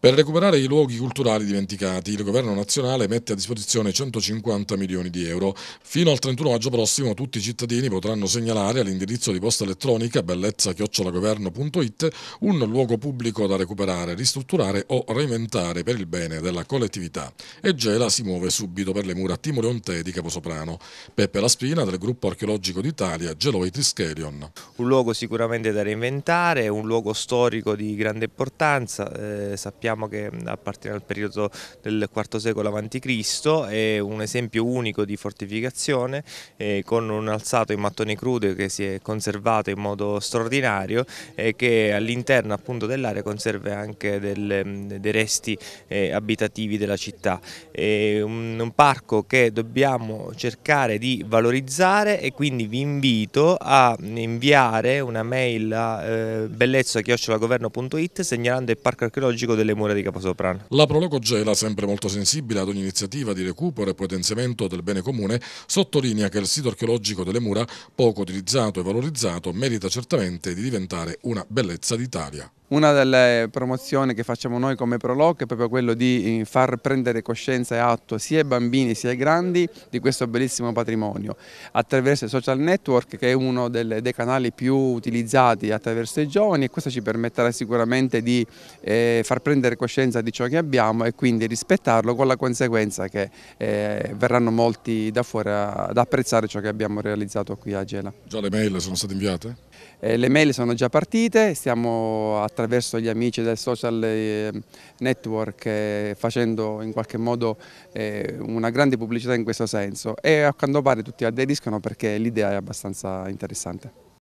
Per recuperare i luoghi culturali dimenticati, il governo nazionale mette a disposizione 150 milioni di euro. Fino al 31 maggio prossimo tutti i cittadini potranno segnalare all'indirizzo di posta elettronica bellezza-governo.it un luogo pubblico da recuperare, ristrutturare o reinventare per il bene della collettività. E Gela si muove subito per le mura Timoleonte di Caposoprano. Peppe Laspina del gruppo archeologico d'Italia Geloi Trischelion. Un luogo sicuramente da reinventare, un luogo storico di grande importanza, eh, sappiamo sappiamo che appartiene al periodo del IV secolo a.C., è un esempio unico di fortificazione eh, con un alzato in mattoni crude che si è conservato in modo straordinario e che all'interno appunto dell'area conserva anche del, dei resti eh, abitativi della città. È un, un parco che dobbiamo cercare di valorizzare e quindi vi invito a inviare una mail a eh, bellezza-governo.it segnalando il parco archeologico delle mura di Caposoprano. La Prolocogela, sempre molto sensibile ad ogni iniziativa di recupero e potenziamento del bene comune, sottolinea che il sito archeologico delle mura, poco utilizzato e valorizzato, merita certamente di diventare una bellezza d'Italia. Una delle promozioni che facciamo noi come Proloc è proprio quello di eh, far prendere coscienza e atto sia ai bambini sia ai grandi di questo bellissimo patrimonio attraverso i social network che è uno dei canali più utilizzati attraverso i giovani e questo ci permetterà sicuramente di eh, far prendere coscienza di ciò che abbiamo e quindi rispettarlo con la conseguenza che eh, verranno molti da fuori ad apprezzare ciò che abbiamo realizzato qui a Gela. Già le mail sono state inviate? le mail sono già partite, stiamo attendendo attraverso gli amici del social ehm, network eh, facendo in qualche modo eh, una grande pubblicità in questo senso e a quanto pare tutti aderiscono perché l'idea è abbastanza interessante.